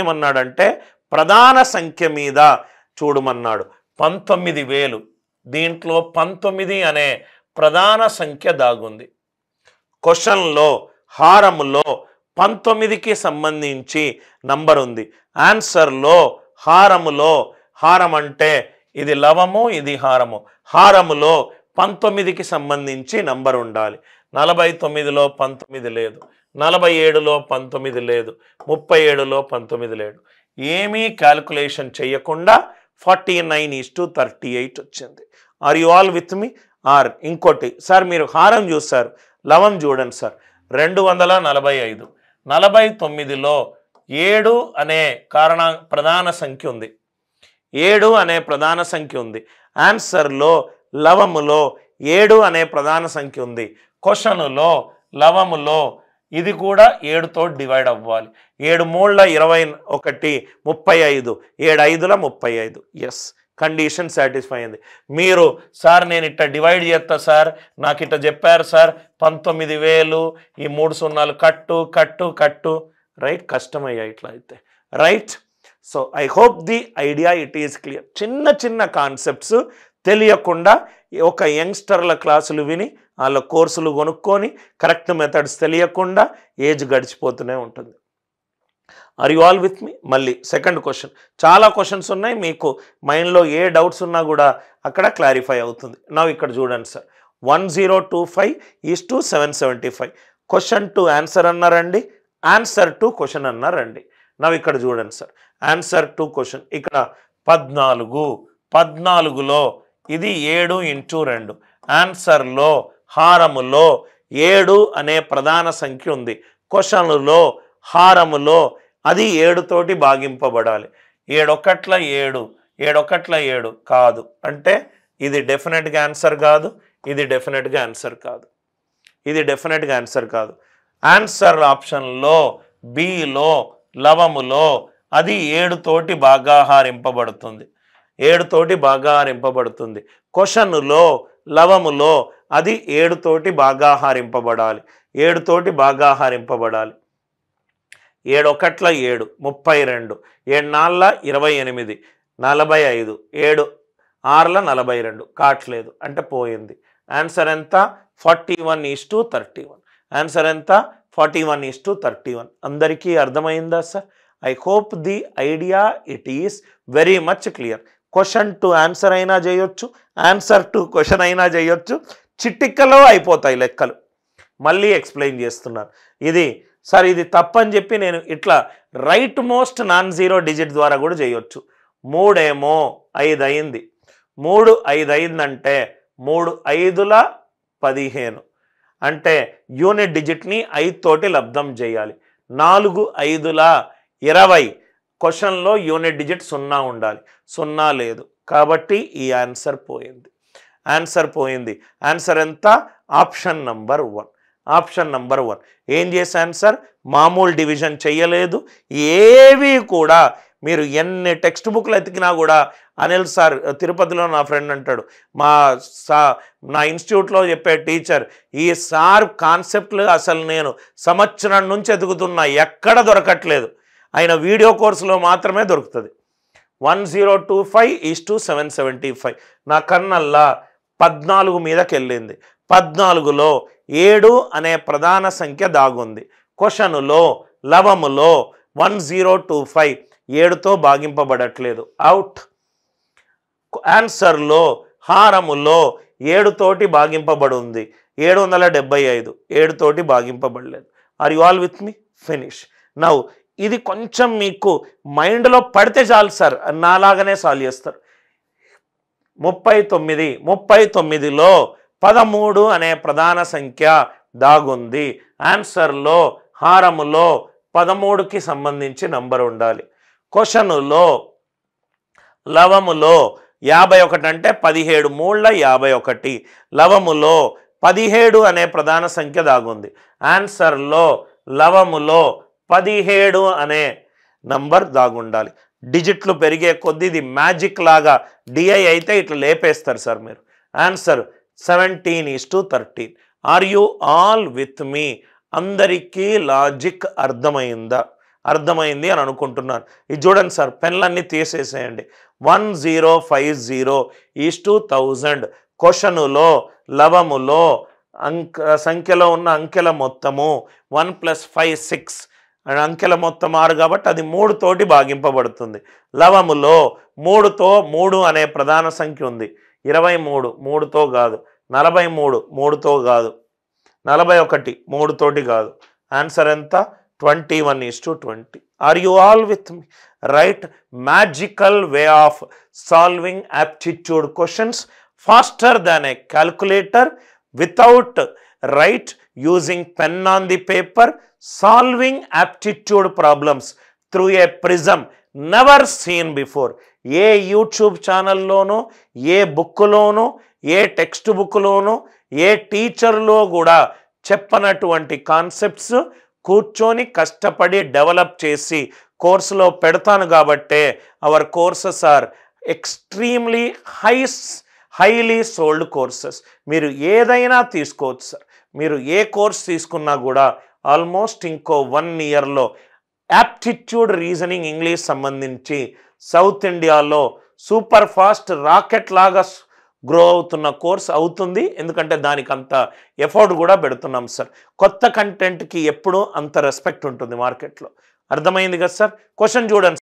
ఏమన్నాడంటే ప్రధాన సంఖ్య మీద చూడమన్నాడు పంతొమ్మిది వేలు దీంట్లో పంతొమ్మిది అనే ప్రధాన సంఖ్య దాగుంది క్వశ్చన్లో హారములో పంతొమ్మిదికి సంబంధించి నంబర్ ఉంది ఆన్సర్లో హారములో హారం అంటే ఇది లవము ఇది హారము హారములో పంతొమ్మిదికి సంబంధించి నంబర్ ఉండాలి నలభై తొమ్మిదిలో పంతొమ్మిది లేదు నలభై ఏడులో పంతొమ్మిది లేదు ముప్పై ఏడులో పంతొమ్మిది లేదు ఏమీ క్యాల్కులేషన్ చేయకుండా forty nine is to thirty eight వచ్చింది are you all with me or ఇంకోటి సార్ మీరు హారం చూస్తారు లవం చూడండి సార్ రెండు వందల నలభై ఐదు నలభై తొమ్మిదిలో ఏడు అనే కారణ ప్రధాన సంఖ్య ఉంది ఏడు అనే ప్రధాన సంఖ్య ఉంది ఆన్సర్లో లవములో ఏడు అనే ప్రధాన సంఖ్య ఉంది క్వశ్చనులో లవములో ఇది కూడా ఏడుతో డివైడ్ అవ్వాలి ఏడు మూళ్ళ ఇరవై ఒకటి ముప్పై ఐదు ఏడు ఐదుల ముప్పై ఐదు ఎస్ కండిషన్ సాటిస్ఫై అయింది మీరు సార్ నేను ఇట్ట డివైడ్ చేస్తా సార్ నాకు ఇట్ట చెప్పారు సార్ పంతొమ్మిది వేలు ఈ మూడు సున్నాలు కట్టు కట్టు కట్టు రైట్ కష్టమయ్యా ఇట్లా అయితే right so I hope the idea it is clear చిన్న చిన్న కాన్సెప్ట్స్ తెలియకుండా ఒక యంగ్స్టర్ల క్లాసులు విని వాళ్ళ కోర్సులు కొనుక్కొని కరెక్ట్ మెథడ్స్ తెలియకుండా ఏజ్ గడిచిపోతూనే ఉంటుంది are you all with me మళ్ళీ సెకండ్ క్వశ్చన్ చాలా క్వశ్చన్స్ ఉన్నాయి మీకు మైండ్లో ఏ డౌట్స్ ఉన్నా కూడా అక్కడ క్లారిఫై అవుతుంది నా ఇక్కడ చూడండి sir one zero two five is to seven seventy five question to answer అన్నారండి ఆన్సర్ టు క్వశ్చన్ అన్నారండి నా ఇక్కడ చూడండి సార్ ఆన్సర్ టు క్వశ్చన్ ఇక్కడ పద్నాలుగు పద్నాలుగులో ఇది ఏడు ఇంటూ రెండు ఆన్సర్లో హారములో ఏడు అనే ప్రధాన సంఖ్య ఉంది క్వశ్చన్లో హారములో అది ఏడుతోటి భాగింపబడాలి ఏడొకట్ల ఏడు ఏడొకట్ల ఏడు కాదు అంటే ఇది డెఫినెట్గా ఆన్సర్ కాదు ఇది డెఫినెట్గా ఆన్సర్ కాదు ఇది డెఫినెట్గా ఆన్సర్ కాదు ఆన్సర్ ఆప్షన్లో బిలో లవములో అది ఏడుతోటి బాగాహారింపబడుతుంది ఏడుతోటి బాగా హరింపబడుతుంది కొషనులో లవములో అది ఏడుతోటి బాగా హరింపబడాలి ఏడుతోటి బాగా హరింపబడాలి ఏడొకట్ల ఏడు ముప్పై రెండు ఏడు నాళ్ళ ఇరవై ఎనిమిది నలభై ఐదు ఏడు ఆరుల నలభై రెండు కాట్లేదు అంటే పోయింది ఆన్సర్ ఎంత forty one is to thirty one answer ఎంత forty one is to thirty one అందరికీ అర్థమైందా sir I hope the idea it is very much clear question to answer అయినా చేయొచ్చు ఆన్సర్ టు క్వశ్చన్ అయినా చేయొచ్చు చిట్టిక్కలో అయిపోతాయి లెక్కలు మళ్ళీ ఎక్స్ప్లెయిన్ చేస్తున్నారు ఇది సార్ ఇది తప్పని చెప్పి నేను ఇట్లా right most non zero digit ద్వారా కూడా చేయొచ్చు మూడేమో ఐదు అయింది మూడు ఐదు అయిందంటే మూడు ఐదుల పదిహేను అంటే యూనిట్ డిజిట్ని ఐదుతోటి లబ్ధం చేయాలి నాలుగు ఐదుల ఇరవై క్వశ్చన్లో యూనిట్ డిజిట్ సున్నా ఉండాలి సున్నా లేదు కాబట్టి ఈ ఆన్సర్ పోయింది ఆన్సర్ పోయింది ఆన్సర్ ఎంత option number one option number one ఏం చేశాను సార్ మామూలు డివిజన్ చేయలేదు ఏవి కూడా మీరు ఎన్ని టెక్స్ట్ బుక్లు ఎతికినా కూడా అనిల్ సార్ తిరుపతిలో నా ఫ్రెండ్ అంటాడు మా సా నా ఇన్స్టిట్యూట్లో చెప్పే టీచర్ ఈ సార్ కాన్సెప్ట్లు అసలు నేను సంవత్సరం నుంచి ఎదుగుతున్నా ఎక్కడ దొరకట్లేదు ఆయన వీడియో కోర్సులో మాత్రమే దొరుకుతుంది one zero two five is to seven seventy five నా కన్నల్లా పద్నాలుగు మీదకి వెళ్ళింది పద్నాలుగులో ఏడు అనే ప్రధాన సంఖ్య దాగుంది క్వశ్చనులో లవములో వన్ జీరో టూ ఫైవ్ ఏడుతో భాగింపబడట్లేదు అవుట్ ఆన్సర్లో హారములో ఏడుతోటి భాగింపబడి ఉంది ఏడు వందల డెబ్బై ఐదు ఏడుతోటి భాగింపబడలేదు are you all with me finish now ఇది కొంచెం మీకు మైండ్లో పడితే చాలు సార్ నాలాగానే సాల్వ్ చేస్తారు ముప్పై తొమ్మిది ముప్పై తొమ్మిదిలో పదమూడు అనే ప్రధాన సంఖ్య దాగుంది ఆన్సర్లో హారములో పదమూడుకి సంబంధించి నంబర్ ఉండాలి క్వశ్చనులో లవములో యాభై ఒకటి అంటే పదిహేడు మూళ్ళ యాభై ఒకటి లవములో పదిహేడు అనే ప్రధాన సంఖ్య దాగుంది ఆన్సర్లో లవములో పదిహేడు అనే నంబర్ దాగుండాలి డిజిట్లు పెరిగే కొద్దీ ఇది మ్యాజిక్ లాగా డిఐ అయితే ఇట్లా లేపేస్తారు సార్ మీరు answer seventeen is to thirteen are you all with me అందరికీ లాజిక్ అర్థమైందా అర్థమైంది అని అనుకుంటున్నాను ఇది చూడండి సార్ పెన్లన్నీ తీసేసేయండి one zero five zero is two thousand క్వశ్చనులో లవములో అంక సంఖ్యలో ఉన్న అంకెల మొత్తము వన్ ప్లస్ ఫైవ్ సిక్స్ అంకెల మొత్తం ఆరు కాబట్టి అది మూడుతోటి భాగింపబడుతుంది లవములో మూడుతో మూడు అనే ప్రధాన సంఖ్య ఉంది ఇరవై మూడు మూడుతో కాదు నలభై మూడు మూడుతో కాదు నలభై ఒకటి మూడుతోటి కాదు ఆన్సర్ ఎంత twenty one is to twenty are you all with me right magical way of solving aptitude questions faster than a calculator without right using pen on the paper solving aptitude problems through a prism never seen before ఏ YouTube ఛానల్లోనూ ఏ బుక్లోనూ ఏ టెక్స్ట్ బుక్లోనూ ఏ టీచర్లో కూడా చెప్పనటువంటి కాన్సెప్ట్స్ కూర్చొని కష్టపడి డెవలప్ చేసి కోర్సులో పెడతాను కాబట్టే our courses are extremely high highly sold courses మీరు ఏదైనా తీసుకోవచ్చు సార్ మీరు ఏ కోర్స్ తీసుకున్నా కూడా ఆల్మోస్ట్ ఇంకో వన్ ఇయర్లో యాప్టిట్యూడ్ రీజనింగ్ ఇంగ్లీష్ సంబంధించి సౌత్ ఇండియాలో సూపర్ ఫాస్ట్ రాకెట్ లాగా గ్రో అవుతున్న కోర్స్ అవుతుంది ఎందుకంటే దానికి అంత ఎఫర్ట్ కూడా పెడుతున్నాం సార్ కొత్త కంటెంట్కి ఎప్పుడూ అంత రెస్పెక్ట్ ఉంటుంది మార్కెట్లో అర్థమైంది కదా సార్ క్వశ్చన్ చూడండి